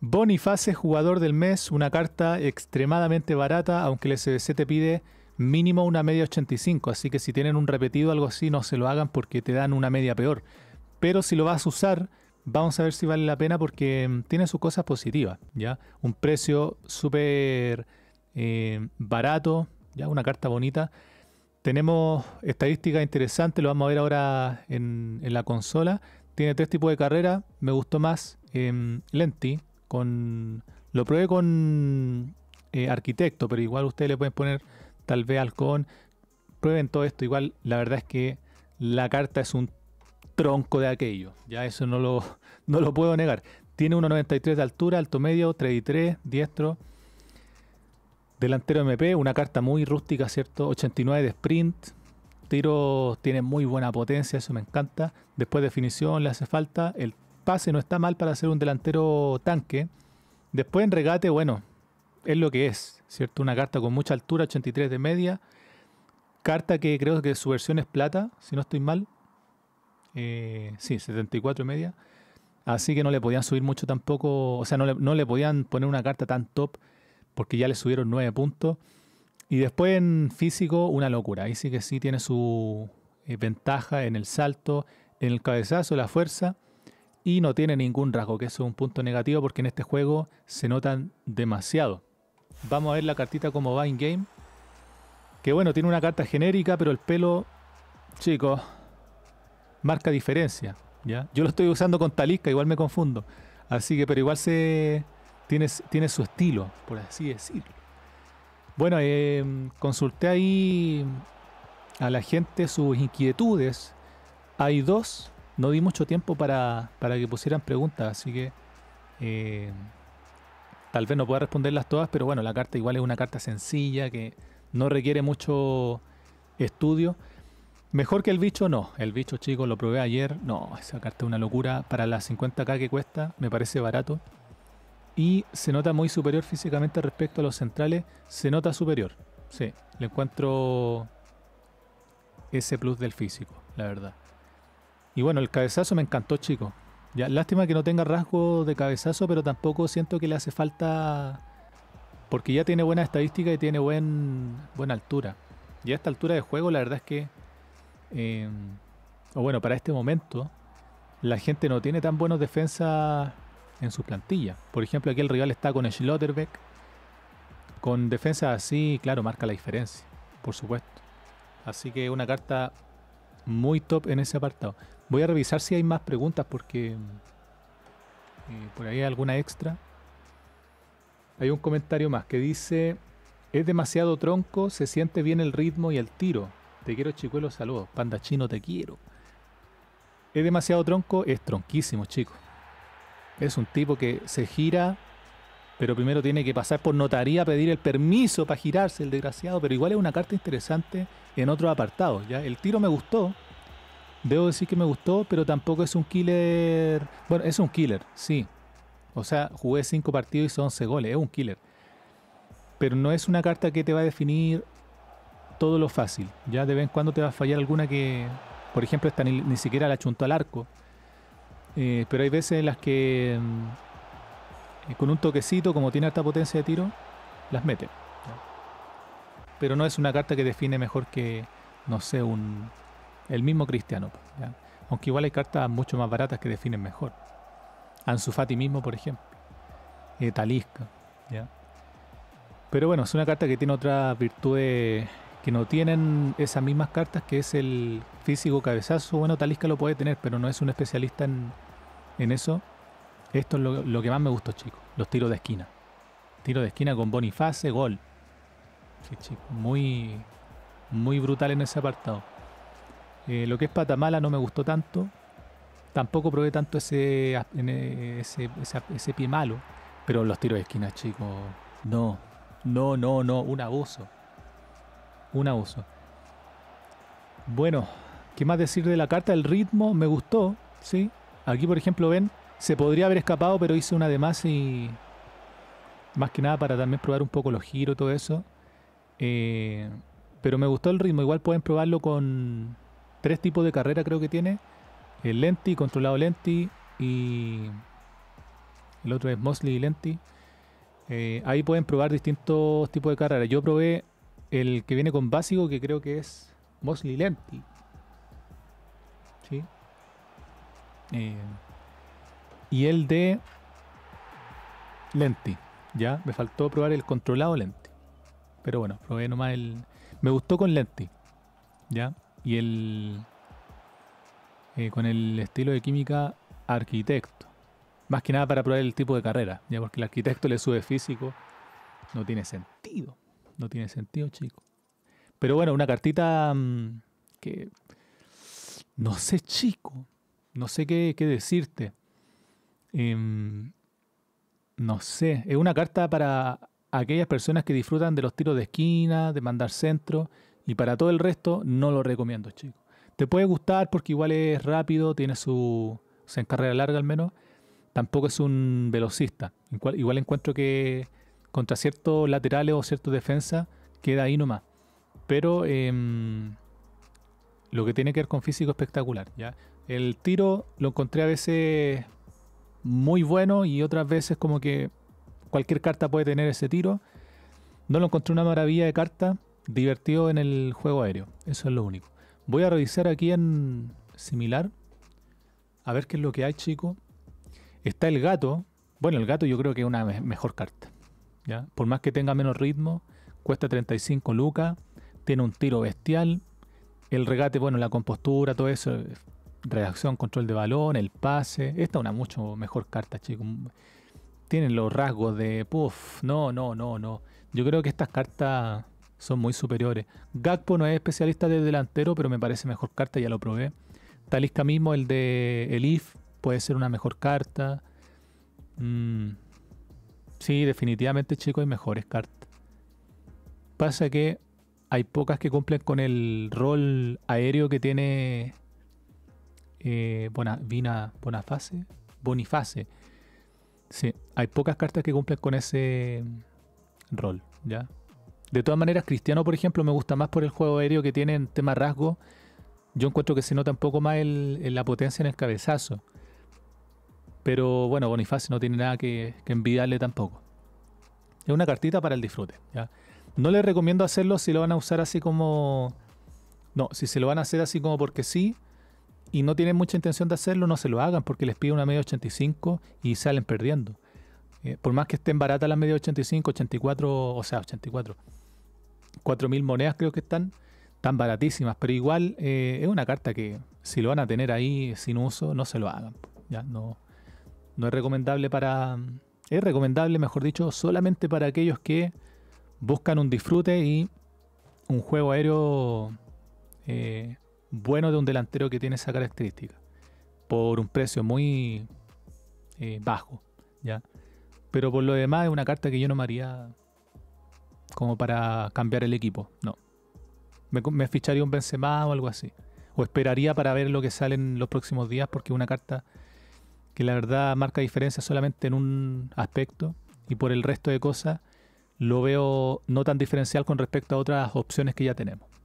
Boniface, jugador del mes, una carta extremadamente barata, aunque el SBC te pide mínimo una media 85, así que si tienen un repetido o algo así, no se lo hagan porque te dan una media peor. Pero si lo vas a usar, vamos a ver si vale la pena porque mm, tiene sus cosas positivas, ¿ya? Un precio súper eh, barato, ¿ya? Una carta bonita. Tenemos estadísticas interesantes, lo vamos a ver ahora en, la consola. Tiene tres tipos de carrera, me gustó más em, Lenti, con lo probé con eh, arquitecto, pero igual ustedes le pueden poner tal vez halcón. Prueben todo esto, igual la verdad es que la carta es un tronco de aquello. Ya eso no lo, lo puedo negar. Tiene 1,93 de altura, alto medio, 33, diestro. Delantero MP, una carta muy rústica, ¿cierto? 89 de sprint. Tiro tiene muy buena potencia, eso me encanta. Después definición le hace falta. El pase no está mal para ser un delantero tanque. Después en regate, bueno, es lo que es, ¿cierto? Una carta con mucha altura, 83 de media. Carta que creo que su versión es plata, si no estoy mal. Eh, sí, 74 y media. Así que no le podían subir mucho tampoco, o sea, no le, podían poner una carta tan top porque ya le subieron 9 puntos. Y después en físico, una locura. Ahí sí que sí tiene su eh, ventaja en el salto, en el cabezazo, la fuerza y no tiene ningún rasgo, que es un punto negativo porque en este juego se notan demasiado. Vamos a ver la cartita como va in game. Que bueno, tiene una carta genérica, pero el pelo, chicos, marca diferencia. ¿ya? Yo lo estoy usando con Talisca, igual me confundo. Así que, pero igual se tiene, tiene su estilo, por así decirlo. Bueno, eh, consulté ahí a la gente sus inquietudes. Hay dos no di mucho tiempo para, que pusieran preguntas, así que eh, tal vez no pueda responderlas todas, pero bueno, la carta igual es una carta sencilla que no requiere mucho estudio. Mejor que el bicho, no. El bicho, chico, lo probé ayer. No, esa carta es una locura. Para las 50k que cuesta, me parece barato. Y se nota muy superior físicamente respecto a los centrales. Se nota superior. Sí, le encuentro ese plus del físico, la verdad. Y bueno, el cabezazo me encantó, chicos. lástima que no tenga rasgo de cabezazo, pero tampoco siento que le hace falta. Porque ya tiene buena estadística y tiene buen, buena altura. Y a esta altura de juego, la verdad es que. Em, o bueno, para este momento, la gente no tiene tan buenos defensas en su plantilla. Por ejemplo, aquí el rival está con Schlotterbeck. Con defensa así, claro, marca la diferencia, por supuesto. Así que una carta muy top en ese apartado. Voy a revisar si hay más preguntas porque eh, por ahí hay alguna extra. Hay un comentario más que dice, es demasiado tronco, se siente bien el ritmo y el tiro. Te quiero chicuelo, saludos. Panda chino, te quiero. Es demasiado tronco, es tronquísimo, chicos. Es un tipo que se gira, pero primero tiene que pasar por notaría, pedir el permiso para girarse, el desgraciado. Pero igual es una carta interesante en otro apartado. ¿ya? El tiro me gustó, debo decir que me gustó, pero tampoco es un killer. Bueno, es un killer, sí. O sea, jugué 5 partidos y son 11 goles, es un killer. Pero no es una carta que te va a definir todo lo fácil. Ya de vez en cuando te va a fallar alguna que, por ejemplo, esta ni, siquiera la chuntó al arco. Eh, pero hay veces en las que mm, con un toquecito, como tiene alta potencia de tiro, las mete. Pero no es una carta que define mejor que, no sé, un, el mismo Cristiano. Pues, Aunque igual hay cartas mucho más baratas que definen mejor. Anzufati mismo, por ejemplo. Eh, Talisca. Pero bueno, es una carta que tiene otra virtudes que no tienen esas mismas cartas, que es el físico cabezazo. Bueno, Talisca lo puede tener, pero no es un especialista en, eso. Esto es lo, que más me gustó, chicos. Los tiros de esquina. Tiro de esquina con Boniface, gol. muy, muy brutal en ese apartado. Eh, lo que es Patamala no me gustó tanto. Tampoco probé tanto ese, eh, ese, pie malo. Pero los tiros de esquina, chicos, no. No, no, no. Un abuso. Un abuso. Bueno, ¿qué más decir de la carta? El ritmo me gustó, ¿sí? Aquí, por ejemplo, ven, se podría haber escapado, pero hice una de más y... Más que nada para también probar un poco los giros, todo eso. Eh, pero me gustó el ritmo. Igual pueden probarlo con, tres tipos de carrera creo que tiene. El Lenti, controlado Lenti y el otro es Mosley y Lenti. Eh, ahí pueden probar distintos tipos de carreras. Yo probé el que viene con básico que creo que es Mosley Lenti. ¿Sí? Eh, y el de Lenti. Ya, me faltó probar el controlado Lenti. Pero bueno, probé nomás el... Me gustó con Lenti. ¿Ya? y el eh, con el estilo de química arquitecto. Más que nada para probar el tipo de carrera, ya porque el arquitecto le sube físico. No tiene sentido. No tiene sentido, chico. Pero bueno, una cartita mm, que... No sé, chico. No sé qué, decirte. Em, no sé. Es una carta para aquellas personas que disfrutan de los tiros de esquina, de mandar centro y para todo el resto no lo recomiendo, chicos. Te puede gustar porque igual es rápido, tiene su... Se larga al menos, tampoco es un velocista. Igual, igual encuentro que contra ciertos laterales o ciertos defensas queda ahí nomás. Pero em, lo que tiene que ver con físico espectacular. ¿ya? El tiro lo encontré a veces muy bueno y otras veces como que cualquier carta puede tener ese tiro. No lo encontré una maravilla de carta divertido en el juego aéreo. Eso es lo único. Voy a revisar aquí en similar. A ver qué es lo que hay, chico. Está el gato. Bueno, el gato yo creo que es una mejor carta. ¿ya? Por más que tenga menos ritmo, cuesta 35 lucas, tiene un tiro bestial. El regate, bueno, la compostura, todo eso. Reacción, control de balón, el pase. Esta es una mucho mejor carta, chico. Tienen los rasgos de, puff, no, no, no, no. Yo creo que estas cartas son muy superiores. Gakpo no es especialista de delantero, pero me parece mejor carta, ya lo probé. Talisca mismo, el de Elif, puede ser una mejor carta. Mm. Sí, definitivamente, chicos, hay mejores cartas. Pasa que hay pocas que cumplen con el rol aéreo que tiene eh, vino Boniface. Sí, hay pocas cartas que cumplen con ese rol, ¿ya? De todas maneras, Cristiano, por ejemplo, me gusta más por el juego aéreo que tiene en tema rasgo. Yo encuentro que se nota un poco más la potencia en el cabezazo. Pero bueno, Bonifacio no tiene nada que, envidiarle tampoco. Es una cartita para el disfrute. No les recomiendo hacerlo si lo van a usar así como... No, si se lo van a hacer así como porque sí y no tienen mucha intención de hacerlo, no se lo hagan porque les pide una media 85 y salen perdiendo. Eh, por más que estén baratas las medias 85, 84, o sea, 84, 4.000 monedas creo que están, tan baratísimas, pero igual eh, es una carta que si lo van a tener ahí sin uso, no se lo hagan. Ya, no, no es recomendable para... Es recomendable, mejor dicho, solamente para aquellos que buscan un disfrute y un juego aéreo eh, bueno de un delantero que tiene esa característica por un precio muy bajo. ¿ya? Pero por lo demás es una carta que yo no me haría como para cambiar el equipo, no. Me, ficharía un Benzema o algo así. O esperaría para ver lo que sale en los próximos días porque es una carta que la verdad marca diferencia solamente en un aspecto y por el resto de cosas lo veo no tan diferencial con respecto a otras opciones que ya tenemos.